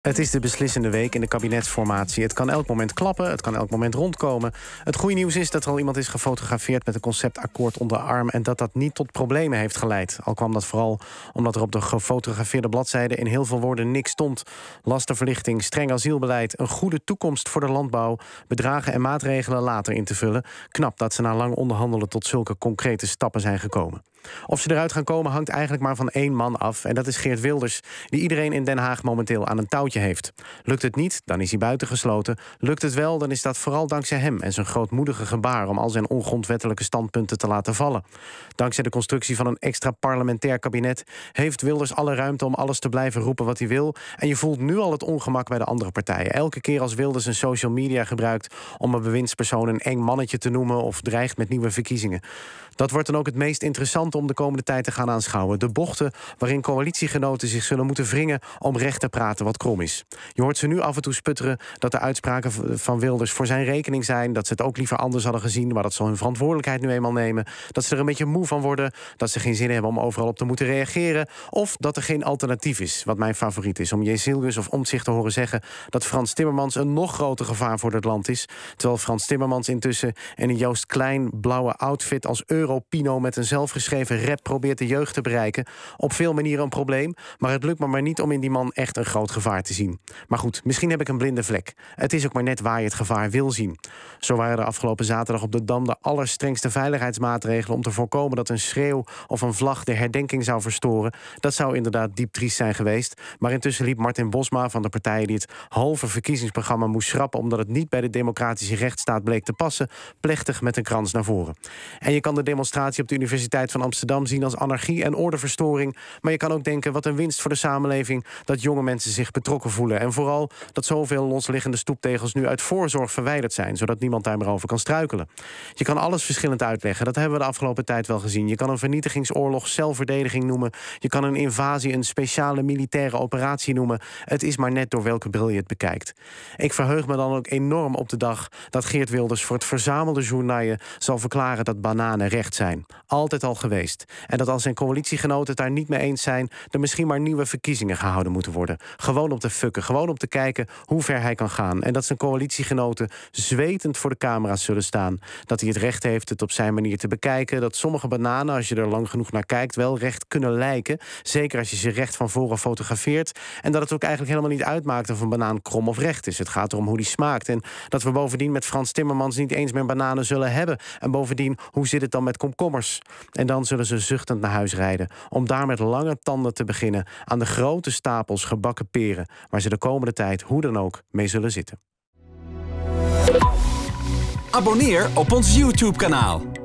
Het is de beslissende week in de kabinetsformatie. Het kan elk moment klappen, het kan elk moment rondkomen. Het goede nieuws is dat er al iemand is gefotografeerd met een conceptakkoord onder arm en dat dat niet tot problemen heeft geleid. Al kwam dat vooral omdat er op de gefotografeerde bladzijde in heel veel woorden niks stond. Lastenverlichting, streng asielbeleid, een goede toekomst voor de landbouw, bedragen en maatregelen later in te vullen. Knap dat ze na lang onderhandelen tot zulke concrete stappen zijn gekomen. Of ze eruit gaan komen hangt eigenlijk maar van één man af en dat is Geert Wilders, die iedereen in Den Haag momenteel aan een touwtje heeft. Lukt het niet, dan is hij buitengesloten. Lukt het wel, dan is dat vooral dankzij hem en zijn grootmoedige gebaar om al zijn ongrondwettelijke standpunten te laten vallen. Dankzij de constructie van een extra parlementair kabinet heeft Wilders alle ruimte om alles te blijven roepen wat hij wil. En je voelt nu al het ongemak bij de andere partijen. Elke keer als Wilders een social media gebruikt om een bewindspersoon een eng mannetje te noemen of dreigt met nieuwe verkiezingen. Dat wordt dan ook het meest interessante om de komende tijd te gaan aanschouwen. De bochten waarin coalitiegenoten zich zullen moeten wringen om recht te praten wat krom je hoort ze nu af en toe sputteren dat de uitspraken van Wilders voor zijn rekening zijn. Dat ze het ook liever anders hadden gezien, maar dat ze hun verantwoordelijkheid nu eenmaal nemen. Dat ze er een beetje moe van worden. Dat ze geen zin hebben om overal op te moeten reageren. Of dat er geen alternatief is, wat mijn favoriet is. Om Jezilgus of Omtzigt te horen zeggen dat Frans Timmermans een nog groter gevaar voor het land is. Terwijl Frans Timmermans intussen in een Joost Klein blauwe outfit als Europino met een zelfgeschreven rap probeert de jeugd te bereiken. Op veel manieren een probleem, maar het lukt me maar niet om in die man echt een groot gevaar te zien. Maar goed, misschien heb ik een blinde vlek. Het is ook maar net waar je het gevaar wil zien. Zo waren er afgelopen zaterdag op de Dam de allerstrengste veiligheidsmaatregelen om te voorkomen dat een schreeuw of een vlag de herdenking zou verstoren. Dat zou inderdaad diep triest zijn geweest. Maar intussen liep Martin Bosma van de partij die het halve verkiezingsprogramma moest schrappen omdat het niet bij de democratische rechtsstaat bleek te passen, plechtig met een krans naar voren. En je kan de demonstratie op de Universiteit van Amsterdam zien als anarchie en ordeverstoring, maar je kan ook denken wat een winst voor de samenleving dat jonge mensen zich betrokken voelen. En vooral dat zoveel losliggende stoeptegels nu uit voorzorg verwijderd zijn, zodat niemand daar meer over kan struikelen. Je kan alles verschillend uitleggen. Dat hebben we de afgelopen tijd wel gezien. Je kan een vernietigingsoorlog zelfverdediging noemen. Je kan een invasie een speciale militaire operatie noemen. Het is maar net door welke bril je het bekijkt. Ik verheug me dan ook enorm op de dag dat Geert Wilders voor het verzamelde journaaien zal verklaren dat bananen recht zijn. Altijd al geweest. En dat als zijn coalitiegenoten het daar niet mee eens zijn, er misschien maar nieuwe verkiezingen gehouden moeten worden. Gewoon op de fukken fucken. Gewoon om te kijken hoe ver hij kan gaan. En dat zijn coalitiegenoten zwetend voor de camera's zullen staan. Dat hij het recht heeft het op zijn manier te bekijken. Dat sommige bananen, als je er lang genoeg naar kijkt, wel recht kunnen lijken. Zeker als je ze recht van voren fotografeert. En dat het ook eigenlijk helemaal niet uitmaakt of een banaan krom of recht is. Het gaat erom hoe die smaakt. En dat we bovendien met Frans Timmermans niet eens meer bananen zullen hebben. En bovendien, hoe zit het dan met komkommers? En dan zullen ze zuchtend naar huis rijden. Om daar met lange tanden te beginnen aan de grote stapels gebakken peren waar ze de komende tijd hoe dan ook mee zullen zitten. Abonneer op ons YouTube-kanaal.